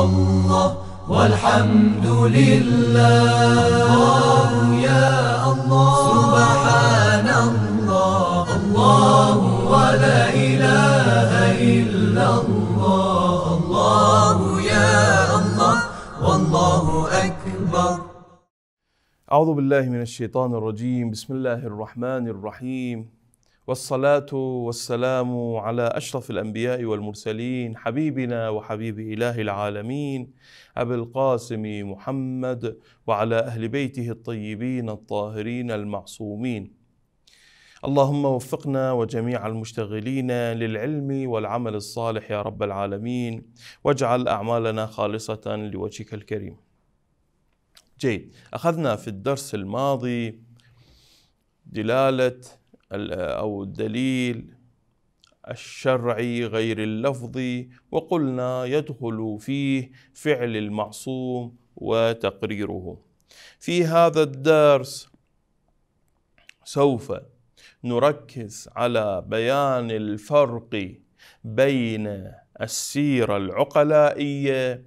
الله والحمد لله الله يا الله سبحان الله الله ولا إله إلا الله الله يا الله والله أكبر أعوذ بالله من الشيطان الرجيم بسم الله الرحمن الرحيم والصلاة والسلام على أشرف الأنبياء والمرسلين حبيبنا وحبيب إله العالمين أبي القاسم محمد وعلى أهل بيته الطيبين الطاهرين المعصومين اللهم وفقنا وجميع المشتغلين للعلم والعمل الصالح يا رب العالمين واجعل أعمالنا خالصة لوجهك الكريم جيد أخذنا في الدرس الماضي دلاله أو الدليل الشرعي غير اللفظي وقلنا يدخل فيه فعل المعصوم وتقريره في هذا الدرس سوف نركز على بيان الفرق بين السيره العقلائيه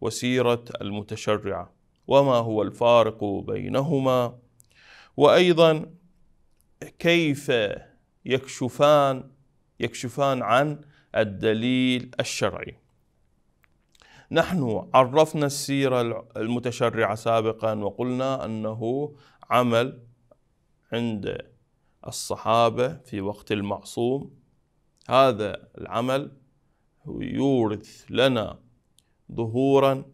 وسيره المتشرعه وما هو الفارق بينهما وايضا كيف يكشفان يكشفان عن الدليل الشرعي نحن عرفنا السيرة المتشرعة سابقا وقلنا أنه عمل عند الصحابة في وقت المعصوم هذا العمل يورث لنا ظهورا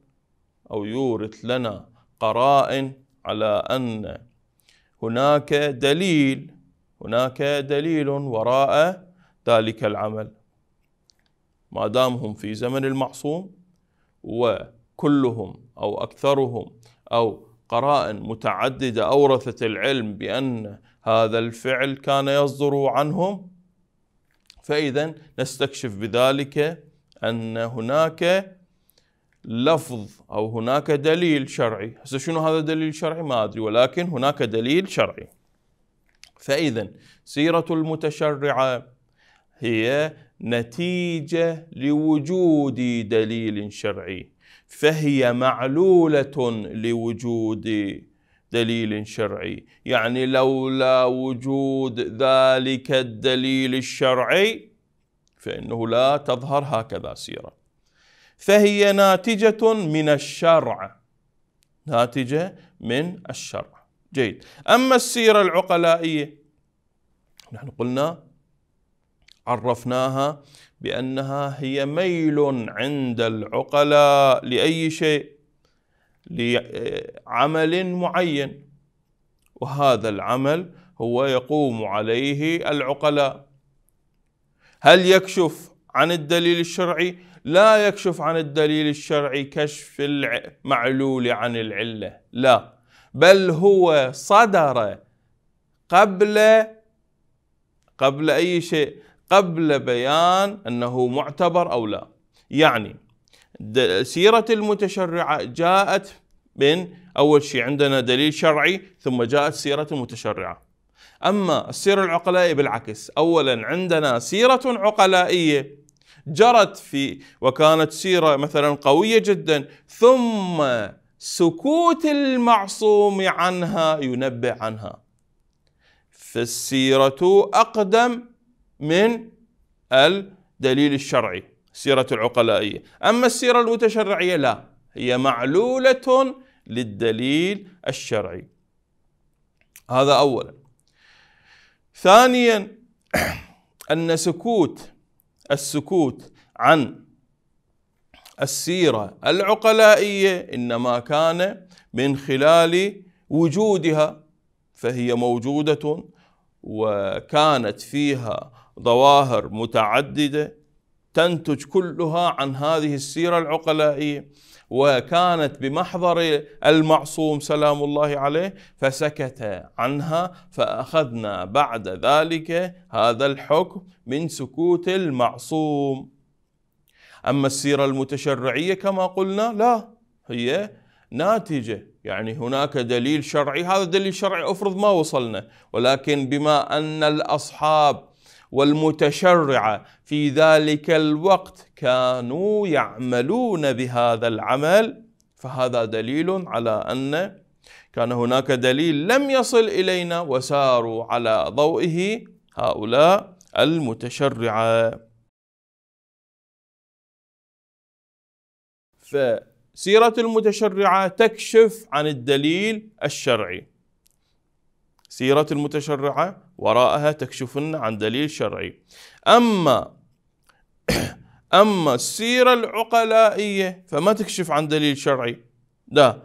أو يورث لنا قرائن على أن هناك دليل هناك دليل وراء ذلك العمل ما دام هم في زمن المعصوم وكلهم أو أكثرهم أو قرائن متعددة أورثت العلم بأن هذا الفعل كان يصدر عنهم فإذا نستكشف بذلك أن هناك لفظ أو هناك دليل شرعي هسه شنو هذا دليل شرعي ما أدري ولكن هناك دليل شرعي فإذا سيرة المتشرعة هي نتيجة لوجود دليل شرعي فهي معلولة لوجود دليل شرعي يعني لولا وجود ذلك الدليل الشرعي فإنه لا تظهر هكذا سيرة فهي ناتجة من الشرع ناتجة من الشرع جيد أما السيرة العقلائية نحن قلنا عرفناها بأنها هي ميل عند العقلاء لأي شيء لعمل معين وهذا العمل هو يقوم عليه العقلاء هل يكشف عن الدليل الشرعي لا يكشف عن الدليل الشرعي كشف المعلول عن العله لا بل هو صدر قبل قبل اي شيء قبل بيان انه معتبر او لا يعني سيره المتشرعه جاءت من اول شيء عندنا دليل شرعي ثم جاءت سيره المتشرعه اما السيره العقلائيه بالعكس اولا عندنا سيره عقلائيه جرت في وكانت سيره مثلا قويه جدا ثم سكوت المعصوم عنها ينبه عنها فالسيرة أقدم من الدليل الشرعي سيرة العقلائية أما السيرة المتشرعية لا هي معلولة للدليل الشرعي هذا أولا ثانيا أن سكوت السكوت عن السيرة العقلائية إنما كان من خلال وجودها فهي موجودة وكانت فيها ظواهر متعددة تنتج كلها عن هذه السيرة العقلائية وكانت بمحضر المعصوم سلام الله عليه فسكت عنها فأخذنا بعد ذلك هذا الحكم من سكوت المعصوم أما السيرة المتشرعية كما قلنا لا هي ناتجة يعني هناك دليل شرعي هذا دليل شرعي أفرض ما وصلنا ولكن بما أن الأصحاب والمتشرعة في ذلك الوقت كانوا يعملون بهذا العمل فهذا دليل على أن كان هناك دليل لم يصل إلينا وساروا على ضوئه هؤلاء المتشرعه فسيرة المتشرعة تكشف عن الدليل الشرعي سيرة المتشرعة وراءها تكشفن عن دليل شرعي أما أما السيرة العقلائية فما تكشف عن دليل شرعي لا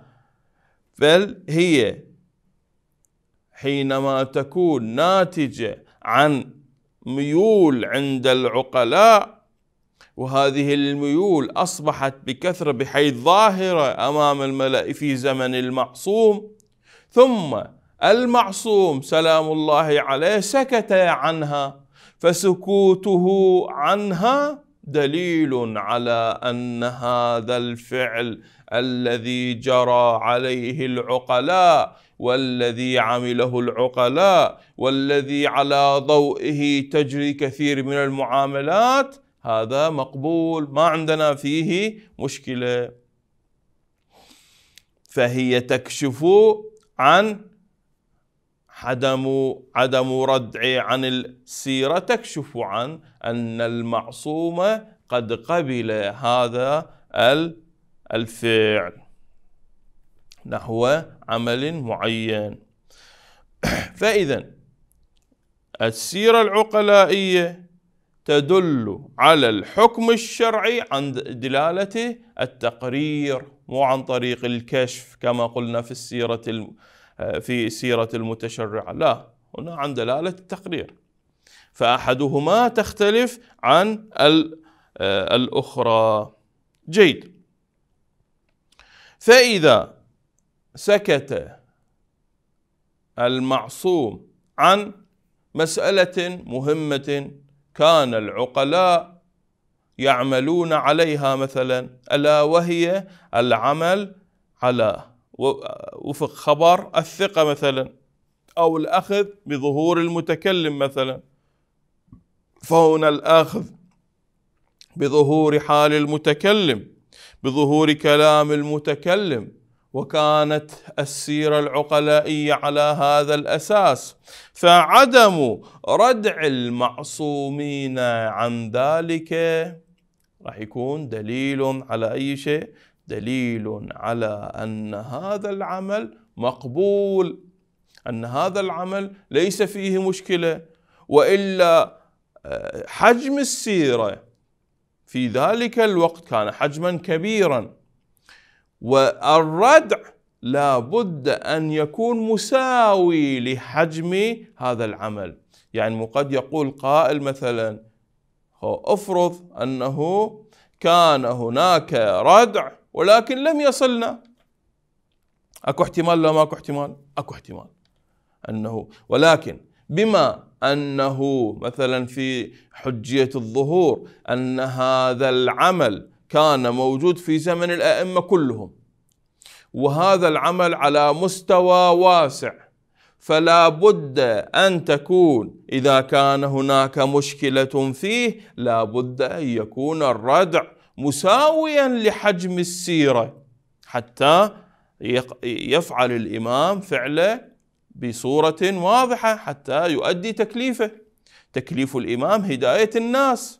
بل هي حينما تكون ناتجة عن ميول عند العقلاء وهذه الميول أصبحت بكثرة بحيث ظاهرة أمام الملأ في زمن المعصوم ثم المعصوم سلام الله عليه سكت عنها فسكوته عنها دليل على ان هذا الفعل الذي جرى عليه العقلاء والذي عمله العقلاء والذي على ضوئه تجري كثير من المعاملات هذا مقبول ما عندنا فيه مشكله فهي تكشف عن عدم عدم ردع عن السيره تكشف عن ان المعصوم قد قبل هذا الفعل نحو عمل معين فاذا السيره العقلائيه تدل على الحكم الشرعي عن دلالة التقرير مو عن طريق الكشف كما قلنا في السيرة في سيرة المتشرعة لا هنا عن دلالة التقرير فأحدهما تختلف عن آه، الأخرى جيد فإذا سكت المعصوم عن مسألة مهمة كان العقلاء يعملون عليها مثلا الا وهي العمل على وفق خبر الثقه مثلا او الاخذ بظهور المتكلم مثلا فهنا الاخذ بظهور حال المتكلم بظهور كلام المتكلم وكانت السيرة العقلائية على هذا الأساس فعدم ردع المعصومين عن ذلك راح يكون دليل على أي شيء دليل على أن هذا العمل مقبول أن هذا العمل ليس فيه مشكلة وإلا آه، حجم السيرة في ذلك الوقت كان حجما كبيرا والردع لابد أن يكون مساوي لحجم هذا العمل يعني قد يقول قائل مثلا افرض أنه كان هناك ردع ولكن لم يصلنا اكو احتمال لا ماكو احتمال اكو احتمال انه ولكن بما انه مثلا في حجيه الظهور ان هذا العمل كان موجود في زمن الائمه كلهم وهذا العمل على مستوى واسع فلا بد ان تكون اذا كان هناك مشكله فيه لا بد ان يكون الردع مساويا لحجم السيره حتى يفعل الامام فعله بصوره واضحه حتى يؤدي تكليفه تكليف الامام هدايه الناس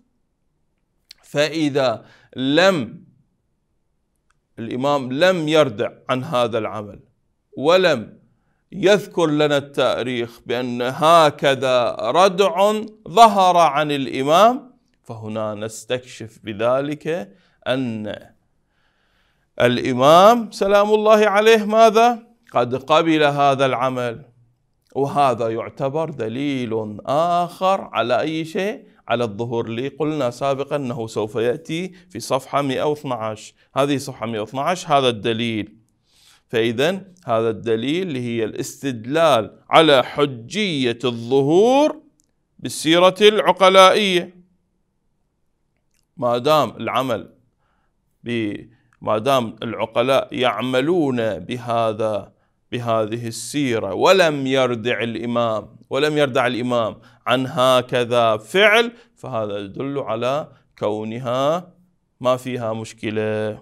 فاذا لم الإمام لم يردع عن هذا العمل ولم يذكر لنا التاريخ بأن هكذا ردع ظهر عن الإمام فهنا نستكشف بذلك أن الإمام سلام الله عليه ماذا؟ قد قبل هذا العمل وهذا يعتبر دليل آخر على أي شيء على الظهور لي قلنا سابقا أنه سوف يأتي في صفحة 112 هذه صفحة 112 هذا الدليل فإذا هذا الدليل اللي هي الاستدلال على حجية الظهور بالسيرة العقلائية ما دام العمل ب ما دام العقلاء يعملون بهذا بهذه السيرة ولم يردع الإمام ولم يردع الإمام عن هكذا فعل فهذا يدل على كونها ما فيها مشكلة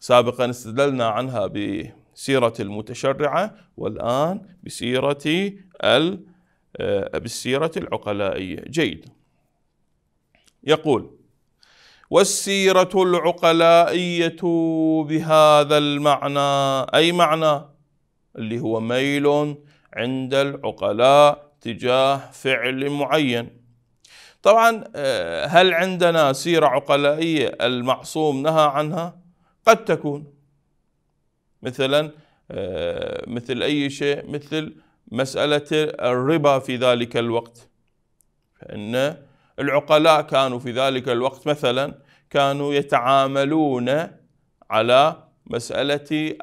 سابقا استدللنا عنها بسيرة المتشرعة والآن بسيرة ال آه، بالسيرة العقلائية جيد يقول والسيرة العقلائية بهذا المعنى أي معنى اللي هو ميل عند العقلاء تجاه فعل معين طبعا آه، هل عندنا سيرة عقلائية المعصوم نهى عنها قد تكون مثلا آه، مثل أي شيء مثل مسألة الربا في ذلك الوقت فإن العقلاء كانوا في ذلك الوقت مثلا كانوا يتعاملون على مسألة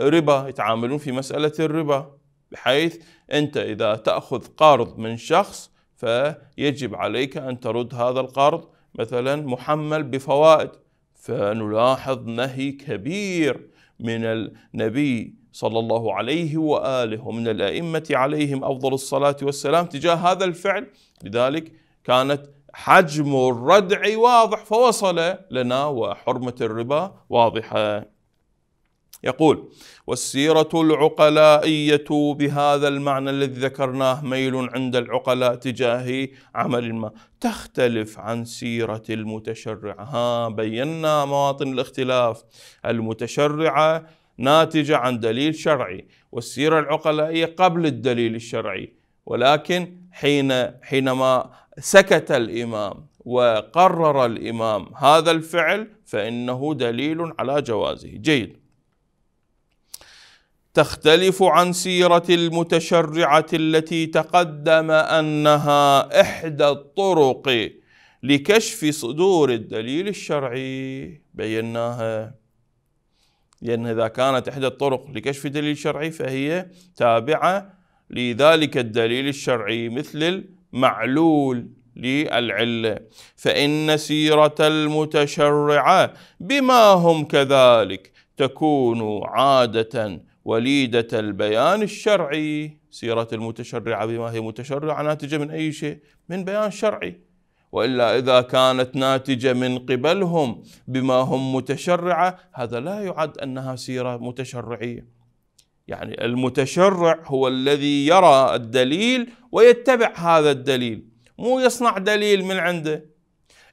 الربا يتعاملون في مسألة الربا بحيث أنت إذا تأخذ قرض من شخص فيجب عليك أن ترد هذا القرض مثلا محمل بفوائد فنلاحظ نهي كبير من النبي صلى الله عليه واله ومن الائمه عليهم افضل الصلاه والسلام تجاه هذا الفعل لذلك كانت حجم الردع واضح فوصل لنا وحرمه الربا واضحه يقول والسيرة العقلائية بهذا المعنى الذي ذكرناه ميل عند العقلاء تجاه عمل ما تختلف عن سيرة المتشرع ها بينا مواطن الاختلاف المتشرعة ناتجة عن دليل شرعي والسيرة العقلائية قبل الدليل الشرعي ولكن حين حينما سكت الإمام وقرر الإمام هذا الفعل فإنه دليل على جوازه جيد تختلف عن سيرة المتشرعة التي تقدم أنها إحدى الطرق لكشف صدور الدليل الشرعي بيناها لأن إذا كانت إحدى الطرق لكشف دليل شرعي فهي تابعة لذلك الدليل الشرعي مثل المعلول للعلة فإن سيرة المتشرعة بما هم كذلك تكون عادة وليدة البيان الشرعي سيرة المتشرعة بما هي متشرعة ناتجة من أي شيء من بيان شرعي وإلا إذا كانت ناتجة من قبلهم بما هم متشرعة هذا لا يعد أنها سيرة متشرعية يعني المتشرع هو الذي يرى الدليل ويتبع هذا الدليل مو يصنع دليل من عنده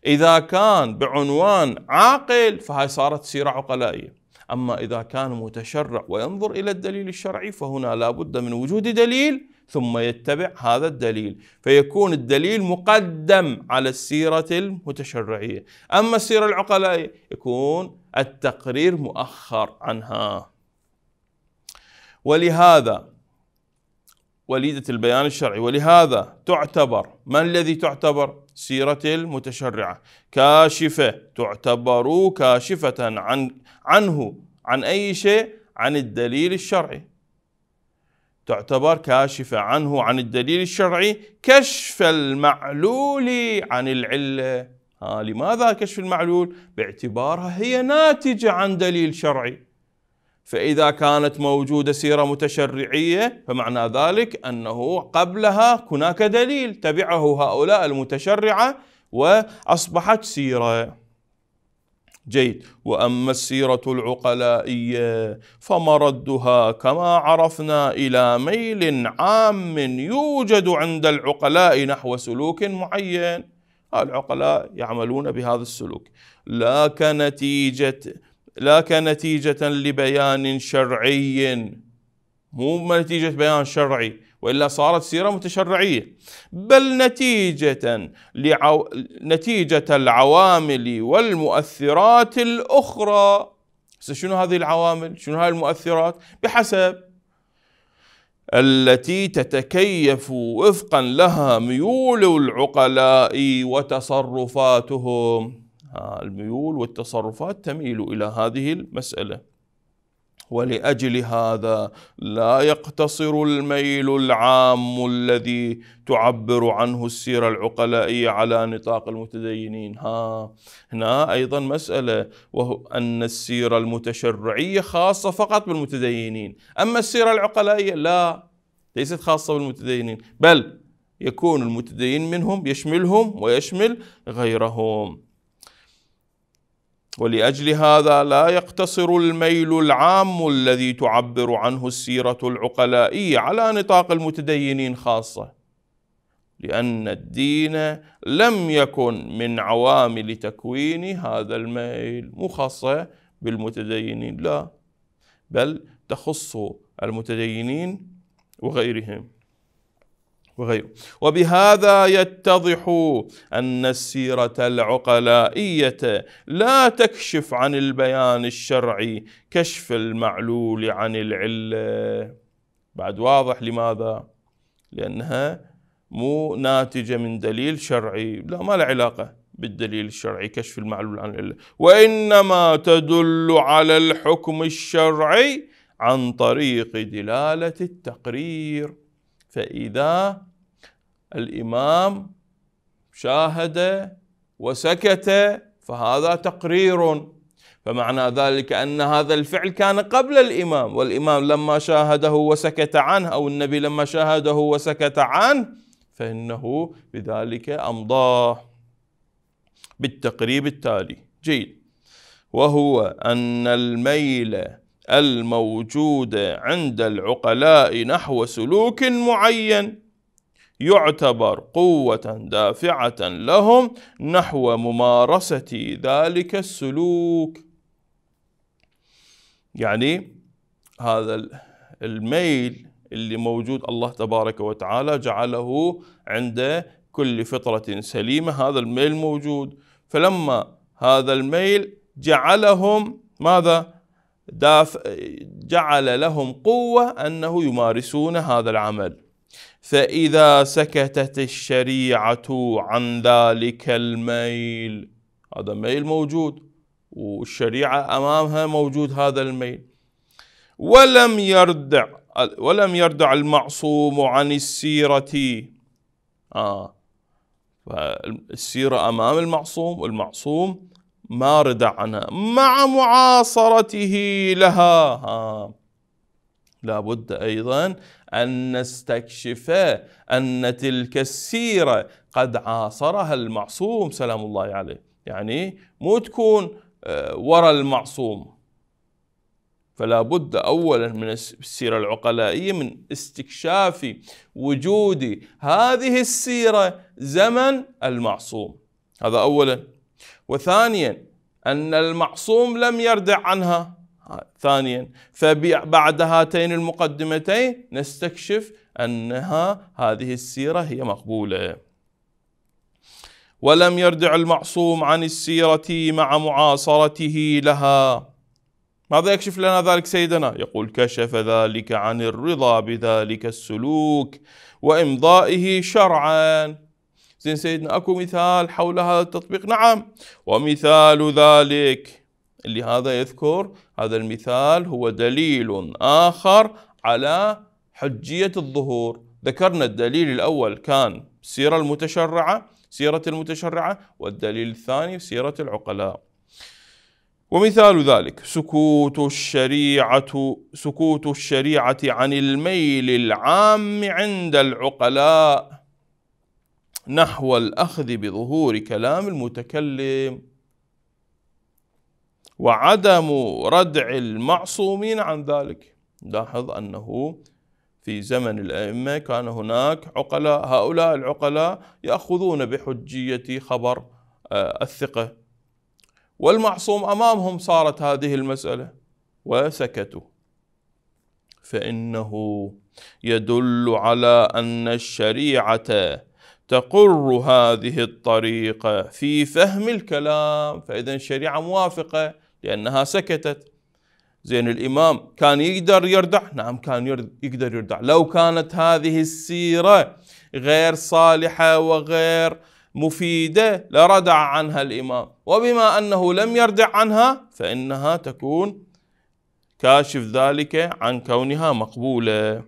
إذا كان بعنوان عاقل فهي صارت سيرة عقلائية أما إذا كان متشرع وينظر إلى الدليل الشرعي فهنا لا بد من وجود دليل ثم يتبع هذا الدليل فيكون الدليل مقدم على السيرة المتشرعية أما السيرة العقلائية يكون التقرير مؤخر عنها ولهذا وليدة البيان الشرعي ولهذا تعتبر ما الذي تعتبر سيرة المتشرعة كاشفة تعتبر كاشفة عن عنه عن أي شيء عن الدليل الشرعي تعتبر كاشفة عنه عن الدليل الشرعي كشف المعلول عن العلة آه لماذا كشف المعلول؟ باعتبارها هي ناتجة عن دليل شرعي فإذا كانت موجودة سيرة متشرعية فمعنى ذلك أنه قبلها هناك دليل تبعه هؤلاء المتشرعة وأصبحت سيرة جيد وأما السيرة العقلائية فمردها كما عرفنا إلى ميل عام يوجد عند العقلاء نحو سلوك معين العقلاء يعملون بهذا السلوك لا كنتيجة لا كنتيجة لبيان شرعي مو نتيجة بيان شرعي وإلا صارت سيرة متشرعية بل نتيجة لعو... نتيجة العوامل والمؤثرات الأخرى شنو هذه العوامل شنو هذه المؤثرات بحسب التي تتكيف وفقا لها ميول العقلاء وتصرفاتهم الميول والتصرفات تميل إلى هذه المسألة ولأجل هذا لا يقتصر الميل العام الذي تعبر عنه السيرة العقلائية على نطاق المتدينين ها هنا أيضا مسألة وهو أن السيرة المتشرعية خاصة فقط بالمتدينين أما السيرة العقلائية لا ليست خاصة بالمتدينين بل يكون المتدين منهم يشملهم ويشمل غيرهم ولاجل هذا لا يقتصر الميل العام الذي تعبر عنه السيره العقلائيه على نطاق المتدينين خاصه لان الدين لم يكن من عوامل تكوين هذا الميل مو خاصه بالمتدينين لا بل تخص المتدينين وغيرهم وغيره وبهذا يتضح أن السيرة العقلائية لا تكشف عن البيان الشرعي كشف المعلول عن العلة بعد واضح لماذا لأنها مو ناتجة من دليل شرعي لا ما لها علاقة بالدليل الشرعي كشف المعلول عن العلة وإنما تدل على الحكم الشرعي عن طريق دلالة التقرير فإذا الإمام شاهد وسكت فهذا تقرير فمعنى ذلك أن هذا الفعل كان قبل الإمام والإمام لما شاهده وسكت عنه أو النبي لما شاهده وسكت عنه فإنه بذلك أمضاه بالتقريب التالي جيد وهو أن الميل الموجودة عند العقلاء نحو سلوك معين يعتبر قوة دافعة لهم نحو ممارسة ذلك السلوك يعني هذا الميل اللي موجود الله تبارك وتعالى جعله عند كل فطرة سليمة هذا الميل موجود فلما هذا الميل جعلهم ماذا؟ جعل لهم قوة أنه يمارسون هذا العمل فإذا سكتت الشريعة عن ذلك الميل هذا ميل موجود والشريعة أمامها موجود هذا الميل ولم يردع ولم يردع المعصوم عن السيرة آه فالسيرة أمام المعصوم والمعصوم ما ردعنا مع معاصرته لها ها لابد أيضا أن نستكشف أن تلك السيرة قد عاصرها المعصوم سلام الله عليه يعني مو تكون آه، ورا المعصوم فلا بد اولا من السيره العقلائيه من استكشاف وجود هذه السيره زمن المعصوم هذا اولا وثانيا أن المعصوم لم يردع عنها ثانيا فبعد هاتين المقدمتين نستكشف أنها هذه السيرة هي مقبولة ولم يردع المعصوم عن السيرة مع معاصرته لها ماذا يكشف لنا ذلك سيدنا؟ يقول كشف ذلك عن الرضا بذلك السلوك وإمضائه شرعا زين سيدنا اكو مثال حول هذا التطبيق نعم ومثال ذلك اللي هذا يذكر هذا المثال هو دليل آخر على حجية الظهور ذكرنا الدليل الأول كان سيرة المتشرعة سيرة المتشرعة والدليل الثاني سيرة العقلاء ومثال ذلك سكوت الشريعة سكوت الشريعة عن الميل العام عند العقلاء نحو الأخذ بظهور كلام المتكلم وعدم ردع المعصومين عن ذلك لاحظ أنه في زمن الأئمة كان هناك عقلاء هؤلاء العقلاء يأخذون بحجية خبر آه، الثقة والمعصوم أمامهم صارت هذه المسألة وسكتوا فإنه يدل على أن الشريعة تقر هذه الطريقة في فهم الكلام فإذا الشريعة موافقة لأنها سكتت زين الإمام كان يقدر يردع نعم كان يقدر يردع لو كانت هذه السيرة غير صالحة وغير مفيدة لردع عنها الإمام وبما أنه لم يردع عنها فإنها تكون كاشف ذلك عن كونها مقبولة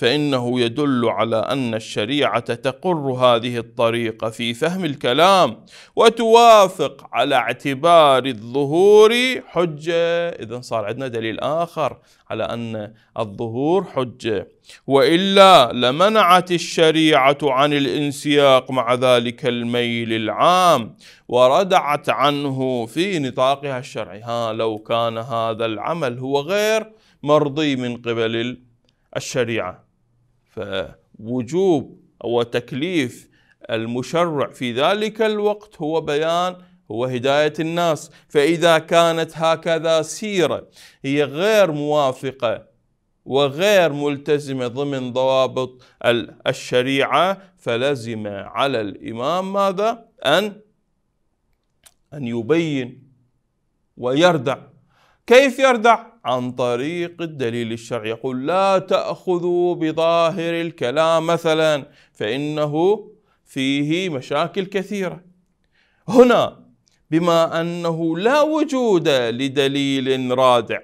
فانه يدل على ان الشريعه تقر هذه الطريقه في فهم الكلام وتوافق على اعتبار الظهور حجه اذا صار عندنا دليل اخر على ان الظهور حجه والا لمنعت الشريعه عن الانسياق مع ذلك الميل العام وردعت عنه في نطاقها الشرعي ها لو كان هذا العمل هو غير مرضي من قبل الشريعه فوجوب أو تكليف المشرع في ذلك الوقت هو بيان هو هداية الناس فإذا كانت هكذا سيرة هي غير موافقة وغير ملتزمة ضمن ضوابط الشريعة فلزم على الإمام ماذا؟ أن أن يبين ويردع كيف يردع؟ عن طريق الدليل الشرعي يقول لا تأخذوا بظاهر الكلام مثلا فإنه فيه مشاكل كثيرة هنا بما أنه لا وجود لدليل رادع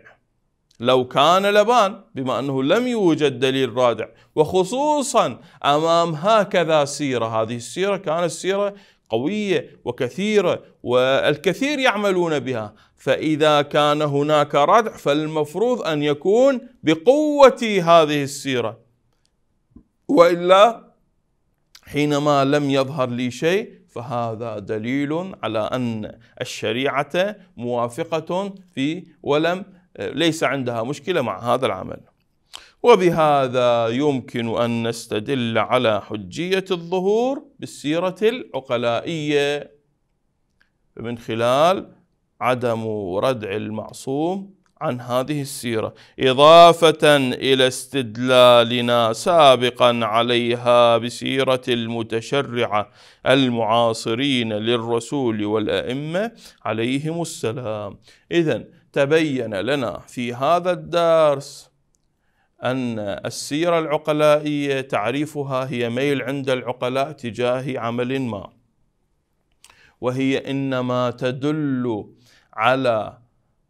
لو كان لبان بما أنه لم يوجد دليل رادع وخصوصا أمام هكذا سيرة هذه السيرة كانت سيرة قوية وكثيرة والكثير يعملون بها فإذا كان هناك ردع فالمفروض أن يكون بقوة هذه السيرة وإلا حينما لم يظهر لي شيء فهذا دليل على أن الشريعة موافقة في ولم ليس عندها مشكلة مع هذا العمل وبهذا يمكن أن نستدل على حجية الظهور بالسيرة العقلائية من خلال عدم ردع المعصوم عن هذه السيرة إضافة إلى استدلالنا سابقا عليها بسيرة المتشرعة المعاصرين للرسول والأئمة عليهم السلام إذا تبين لنا في هذا الدرس أن السيرة العقلائية تعريفها هي ميل عند العقلاء تجاه عمل ما وهي إنما تدل على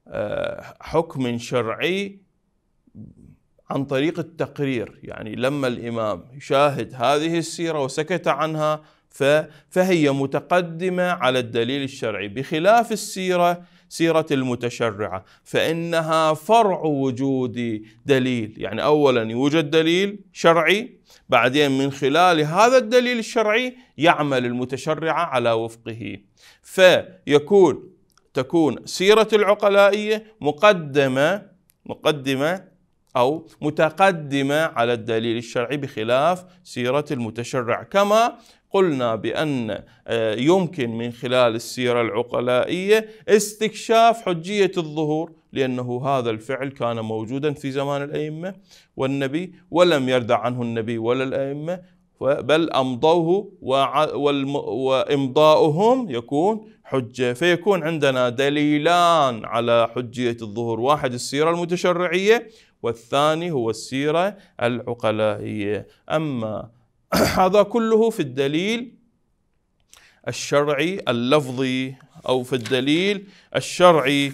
آه، حكم شرعي عن طريق التقرير يعني لما الإمام يشاهد هذه السيرة وسكت عنها فهي متقدمة على الدليل الشرعي بخلاف السيرة سيرة المتشرعة فإنها فرع وجود دليل يعني أولا يوجد دليل شرعي بعدين من خلال هذا الدليل الشرعي يعمل المتشرعة على وفقه فيكون تكون سيرة العقلائية مقدمة مقدمة أو متقدمة على الدليل الشرعي بخلاف سيرة المتشرع كما قلنا بأن آه، يمكن من خلال السيرة العقلائية استكشاف حجية الظهور لأنه هذا الفعل كان موجودا في زمان الأئمة والنبي ولم يردع عنه النبي ولا الأئمة بل أمضوه وإمضاؤهم يكون حجة فيكون عندنا دليلان على حجية الظهور واحد السيرة المتشرعية والثاني هو السيرة العقلائية أما هذا كله في الدليل الشرعي اللفظي أو في الدليل الشرعي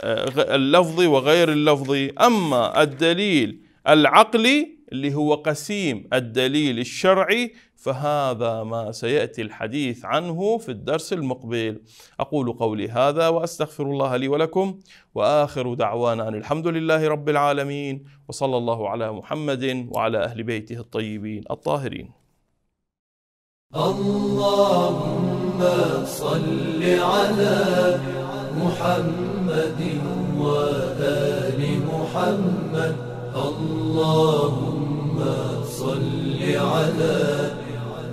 آه، اللفظي وغير اللفظي أما الدليل العقلي اللي هو قسيم الدليل الشرعي فهذا ما سياتي الحديث عنه في الدرس المقبل اقول قولي هذا واستغفر الله لي ولكم واخر دعوانا ان الحمد لله رب العالمين وصلى الله على محمد وعلى اهل بيته الطيبين الطاهرين اللهم صل على محمد وآل محمد اللهم صل على